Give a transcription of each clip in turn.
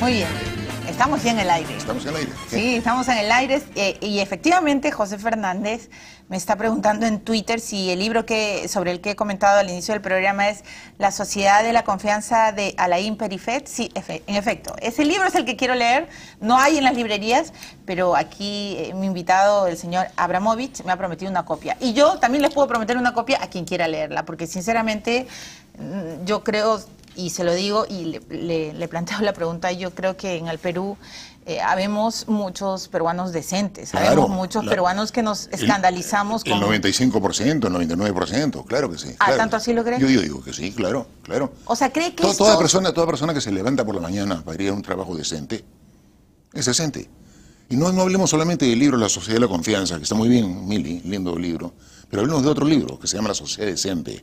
Muy bien. Estamos ya en el aire. Estamos en el aire. Sí, estamos en el aire. Eh, y efectivamente, José Fernández me está preguntando en Twitter si el libro que sobre el que he comentado al inicio del programa es La Sociedad de la Confianza de Alain Perifet. Sí, en efecto. Ese libro es el que quiero leer. No hay en las librerías, pero aquí eh, mi invitado, el señor Abramovich, me ha prometido una copia. Y yo también les puedo prometer una copia a quien quiera leerla, porque sinceramente mm, yo creo y se lo digo y le, le, planteo la pregunta, yo creo que en el Perú eh, habemos muchos peruanos decentes, habemos muchos peruanos que nos escandalizamos el, con... 95%, el 99%, claro que sí. ¿Ah, tanto así lo cree? Yo, digo que sí, claro, claro. O sea, ¿cree que toda, persona, toda persona que se levanta por la mañana para ir a un trabajo decente, es decente. Y no, no hablemos solamente del libro La Sociedad de la Confianza, que está muy bien, Mili, lindo libro, pero hablemos de otro libro que se llama La Sociedad Decente,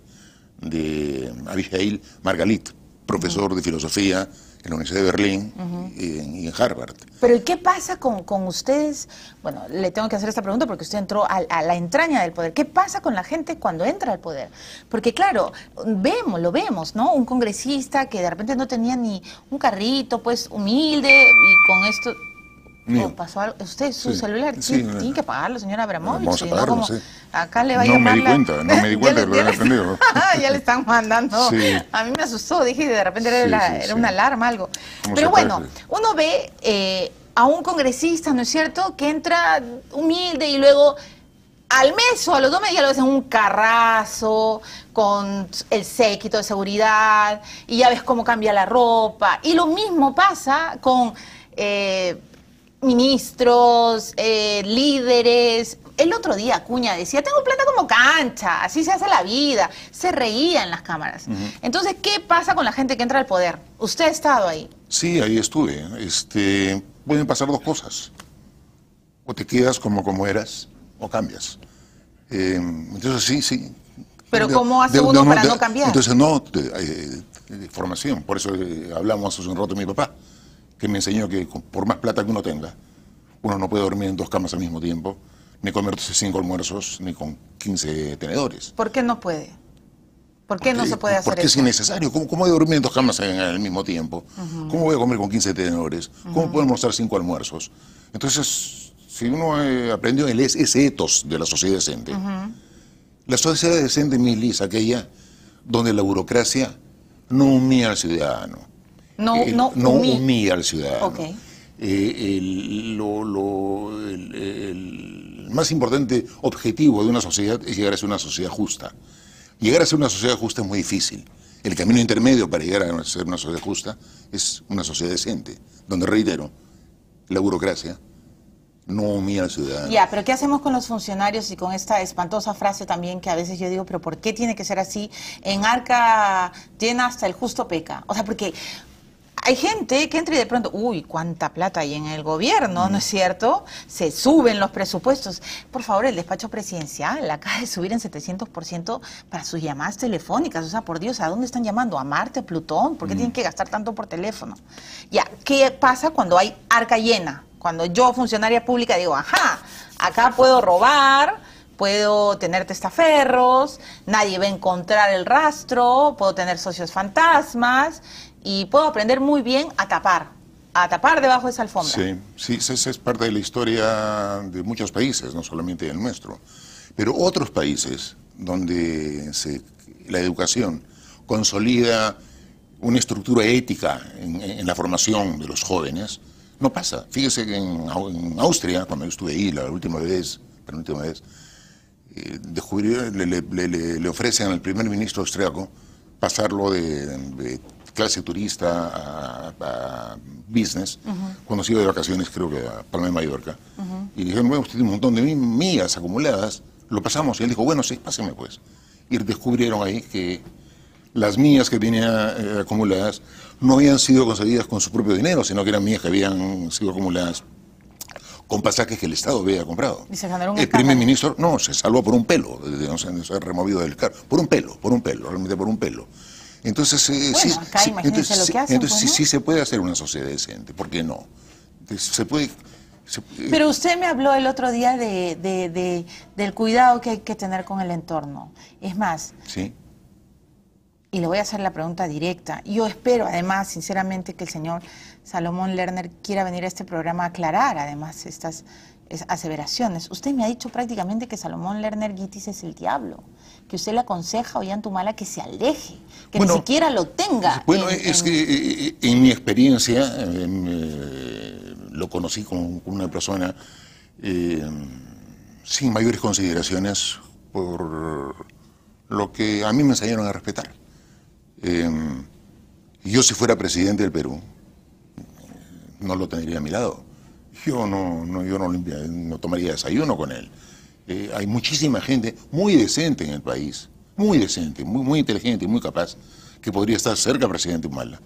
de Abigail Margalit profesor de filosofía en la Universidad de Berlín y, en, Harvard. Pero ¿y qué pasa con, con, ustedes? Bueno, le tengo que hacer esta pregunta porque usted entró a, a, la entraña del poder. ¿Qué pasa con la gente cuando entra al poder? Porque claro, vemos, lo vemos, ¿no? Un congresista que de repente no tenía ni un carrito, pues humilde y con esto no pasó algo. Usted, su celular, sí, tiene que pagarlo, señora Abramovich. Acá le va a No me di cuenta, no me di cuenta, lo ya le están mandando. A mí me asustó, dije, de repente era, una alarma, algo. Pero bueno, uno ve eh, a un congresista, ¿no es cierto?, que entra humilde y luego al mes o a los dos meses lo ves en un carrazo, con el séquito de seguridad, y ya ves cómo cambia la ropa. Y lo mismo pasa con... Eh, ministros, eh, líderes. El otro día Cuña decía, tengo plata como cancha, así se hace la vida. Se reía en las cámaras. Entonces, ¿qué pasa con la gente que entra al poder? Usted ha estado ahí. Sí, ahí estuve. Este, pueden pasar dos cosas. O te quedas como, como eras o cambias. Em, entonces, sí, sí. Pero ¿cómo hace uno para no cambiar? Entonces, no, eh, de formación. Por eso eh, hablamos hace un rato mi papá que me enseñó que por más plata que uno tenga, uno no puede dormir en dos camas al mismo tiempo, ni comer cinco almuerzos, ni con 15 tenedores. ¿Por qué no puede? ¿Por qué no se puede hacer eso? es innecesario. ¿Cómo, voy a dormir en dos camas al mismo tiempo? ¿Cómo voy a comer con 15 tenedores? ¿Cómo puedo almorzar cinco almuerzos? Entonces, si uno eh, aprendió el, ese etos de la sociedad decente, la sociedad decente, miliza es aquella donde la burocracia no humilla al ciudadano eh, no, no, humilla. al ciudadano. Eh, el, el, más importante objetivo de una sociedad es llegar a ser una sociedad justa. Llegar a ser una sociedad justa es muy difícil. El camino intermedio para llegar a ser una sociedad justa es una sociedad decente, donde, reitero, la burocracia no humilla al ciudadano. Ya, pero ¿qué hacemos con los funcionarios y con esta espantosa frase también que a veces yo digo, pero ¿por qué tiene que ser así? En Arca llena hasta el justo peca. O sea, porque hay gente que entra y de pronto, uy, cuánta plata hay en el gobierno, ¿no es mm. cierto? Se suben los presupuestos. Por favor, el despacho presidencial acaba de subir en 700% para sus llamadas telefónicas. O sea, por Dios, ¿a dónde están llamando? ¿A Marte, Plutón? ¿Por qué mm. tienen que gastar tanto por teléfono? Ya, ¿qué pasa cuando hay arca llena? Cuando yo, funcionaria pública, digo, ajá, acá puedo robar, puedo tener testaferros, nadie va a encontrar el rastro, puedo tener socios fantasmas y puedo aprender muy bien a tapar, a tapar debajo de esa alfombra. Sí, sí, esa es parte de la historia de muchos países, no solamente el nuestro. Pero otros países donde la educación consolida una estructura ética en, la formación de los jóvenes, no pasa. Fíjese que en, Austria, cuando yo estuve ahí la última vez, la última vez, eh, le, ofrecen al primer ministro austriaco pasarlo de clase turista a, business, cuando se iba de vacaciones, creo que a Palma de Mallorca, y dijeron, bueno, usted tiene un montón de millas acumuladas, lo pasamos, y él dijo, bueno, sí, páseme pues. Y descubrieron ahí que las mías que tenía eh, acumuladas no habían sido conseguidas con su propio dinero, sino que eran mías que habían sido acumuladas con pasajes que el Estado había comprado. ¿Y se el primer ministro, no, se salvó por un pelo, de, no ser removido del cargo, por un pelo, por un pelo, realmente por un pelo. Entonces, sí, se puede hacer una sociedad decente, ¿por qué no? Se puede... Pero eh, usted me habló el otro día del cuidado que hay que tener con el entorno. Es más, ¿Sí? y le voy a hacer la pregunta directa. Yo espero, además, sinceramente, que el señor Salomón Lerner quiera venir a este programa a aclarar, además, estas aseveraciones. Usted me ha dicho prácticamente que Salomón Lerner Guitis es el diablo, que usted le aconseja a Ollantumala que se aleje, que ni siquiera lo tenga. Bueno, es que en eh, eh, eh, mi experiencia lo conocí con una persona sin mayores consideraciones por lo que a mí me enseñaron a respetar. yo si fuera presidente del Perú, no lo tendría a mi lado yo no, no, yo no, no tomaría desayuno con él. Eh, hay muchísima gente muy decente en el país, muy decente, muy, muy inteligente y muy capaz, que podría estar cerca del presidente Humala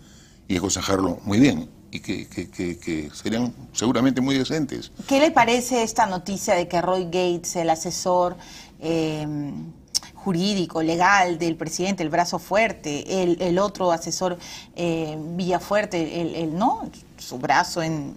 y aconsejarlo muy bien y que, serían seguramente muy decentes. ¿Qué le parece esta noticia de que Roy Gates, el asesor em, jurídico, legal del presidente, el brazo fuerte, el, otro asesor eh, Villafuerte, el, ¿no? su brazo en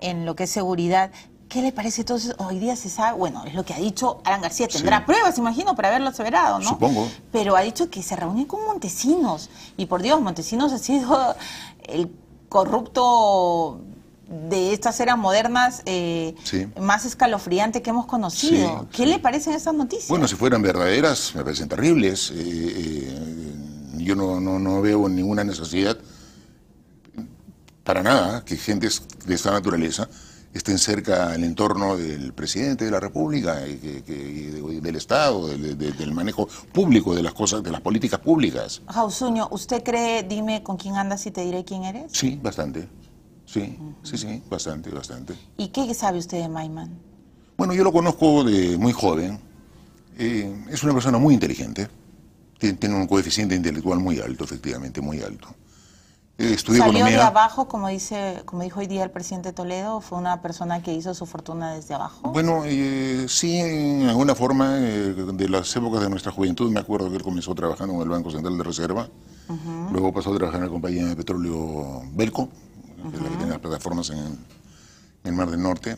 en lo que es seguridad. ¿Qué le parece entonces? Hoy día se sabe, bueno, es lo que ha dicho Alan García, tendrá pruebas, imagino, para haberlo aseverado, ¿no? Supongo. Pero ha dicho que se reúne con Montesinos. Y por Dios, Montesinos ha sido el corrupto de estas eras modernas eh, más escalofriante que hemos conocido. ¿Qué le parecen esas noticias? Bueno, si fueran verdaderas, me parecen terribles. Eh, eh, yo no, no, no veo ninguna necesidad para nada que gentes de esta naturaleza estén cerca del entorno del presidente de la República eh, y, del Estado, del, manejo público de las cosas, de las políticas públicas. Jausuño, ¿usted cree, dime con quién andas y te diré quién eres? Sí, bastante. Sí, sí, sí, bastante, bastante. ¿Y qué sabe usted de Maiman? Bueno, yo lo conozco de muy joven. Eh, es una persona muy inteligente. tiene un coeficiente intelectual muy alto, efectivamente, muy alto. ¿Salió de abajo, como, dice, como dijo hoy día el presidente Toledo, fue una persona que hizo su fortuna desde abajo? Bueno, eh, sí, en alguna forma, eh, de las épocas de nuestra juventud, me acuerdo que él comenzó trabajando en el Banco Central de Reserva, luego pasó a trabajar en la compañía de petróleo Belco, que es la que tiene las plataformas en, el Mar del Norte.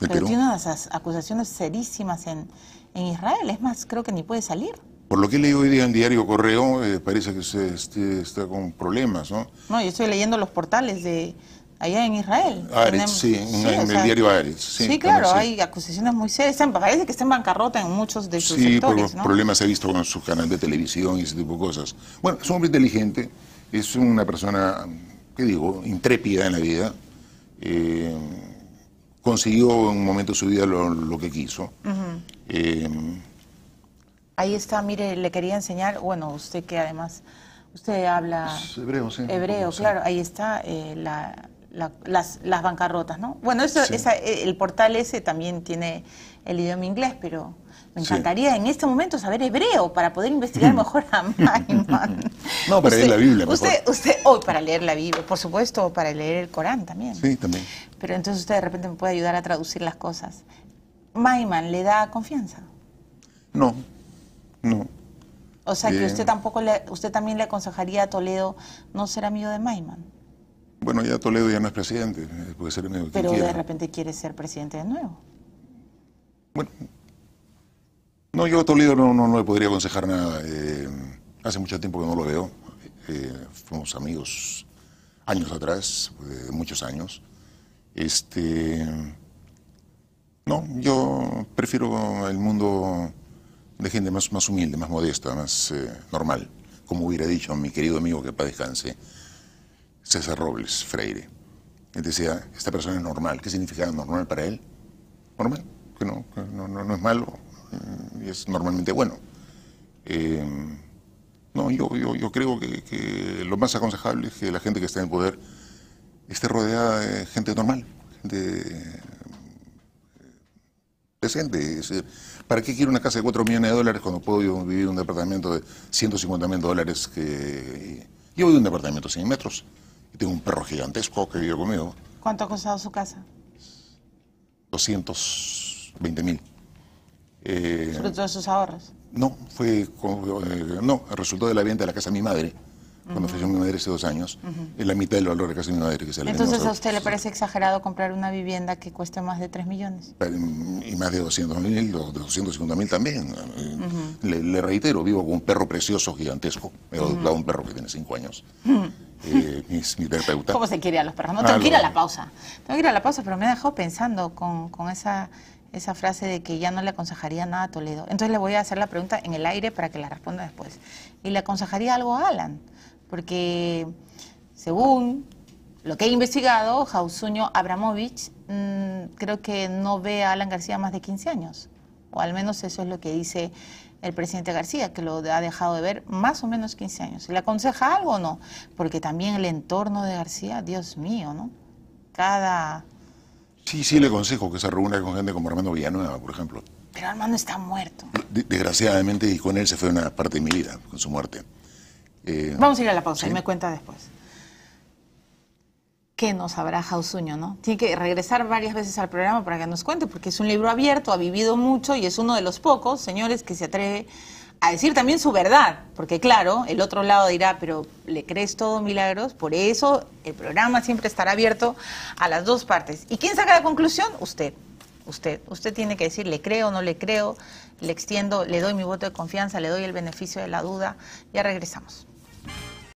Del Pero tiene unas acusaciones serísimas en, en Israel, es más, creo que ni puede salir. Por lo que leí hoy día en Diario Correo, eh, parece que se este, está con problemas, ¿no? No, yo estoy leyendo los portales de allá en Israel. sí, en, el diario Ares. Sí, sí claro, hay acusaciones muy serias. Parece que está en bancarrota en muchos de sus sectores, Sí, problemas he visto con su canal de televisión y ese tipo de cosas. Bueno, es un hombre inteligente, es una persona, ¿qué digo?, intrépida en la vida. Eh, consiguió en un momento de su vida lo, que quiso. Ahí está, mire, le quería enseñar, bueno, usted que además, usted habla hebreo, claro, ahí está eh, las, bancarrotas, ¿no? Bueno, eso, eh, el portal ese también tiene el idioma inglés, pero me encantaría en este momento saber hebreo para poder investigar mm. mejor a Maiman. no, para leer la Biblia. Mejor. Usted, usted, hoy oh, para leer la Biblia, por supuesto, para leer el Corán también. Sí, también. Pero entonces usted de repente me puede ayudar a traducir las cosas. Maiman, ¿le da confianza? No, no. O sea, que usted tampoco le, usted también le aconsejaría a Toledo no ser amigo de Maiman. Bueno, ya Toledo ya no es presidente, puede ser Pero de repente quiere ser presidente de nuevo. Bueno, no, yo a Toledo no, no, le podría aconsejar nada. Eh, hace mucho tiempo que no lo veo. Eh, fuimos amigos años atrás, eh, muchos años. Este, no, yo prefiero el mundo de gente más, más humilde, más modesta, más eh, normal. Como hubiera dicho mi querido amigo que para descanse, César Robles Freire. Él decía, esta persona es normal. ¿Qué significa normal para él? Normal, que no, que no, no, es malo, mm, y es normalmente bueno. Em, no, yo, yo, creo que, que, lo más aconsejable es que la gente que está en poder esté rodeada de gente normal, gente decente. decir, ¿Para qué quiero una casa de 4 millones de dólares cuando puedo vivir en un departamento de 150 mil dólares? Que... Yo vivo en un departamento de 100 metros y tengo un perro gigantesco que vive conmigo. ¿Cuánto ha costado su casa? 220 mil. Eh, ¿Fruto de sus ahorros? No, fue, eh, no, resultó de la venta de la casa de mi madre cuando falleció mi madre hace dos años, es la mitad del valor de casa de mi madre que se Entonces, ¿a usted le parece exagerado comprar una vivienda que cueste más de 3 millones? Y más de 200 mil, 250 mil también. Le, reitero, vivo con un perro precioso, gigantesco. Me he adoptado un perro que tiene 5 años. Eh, mi, ¿Cómo se quiere a los perros? No, tengo que ir a la pausa. Tengo que ir a la pausa, pero me ha dejado pensando con, con esa esa frase de que ya no le aconsejaría nada a Toledo. Entonces le voy a hacer la pregunta en el aire para que la responda después. Y le aconsejaría algo a Alan, porque según lo que he investigado, Jausuño Abramovich mm, creo que no ve a Alan García más de 15 años, o al menos eso es lo que dice el presidente García, que lo ha dejado de ver más o menos 15 años. ¿Le aconseja algo o no? Porque también el entorno de García, Dios mío, ¿no? Cada Sí, sí, le aconsejo que se reúna con gente como Armando Villanueva, por ejemplo. Pero Armando está muerto. desgraciadamente, y con él se fue una parte de mi vida, con su muerte. Eh, Vamos a ir a la pausa y me cuenta después. ¿Qué nos habrá Jausuño, no? Tiene que regresar varias veces al programa para que nos cuente, porque es un libro abierto, ha vivido mucho y es uno de los pocos, señores, que se atreve a decir también su verdad, porque claro, el otro lado dirá, pero ¿le crees todo milagros? Por eso el programa siempre estará abierto a las dos partes. ¿Y quién saca la conclusión? Usted. Usted, usted tiene que decir, le creo, no le creo, le extiendo, le doy mi voto de confianza, le doy el beneficio de la duda. Ya regresamos.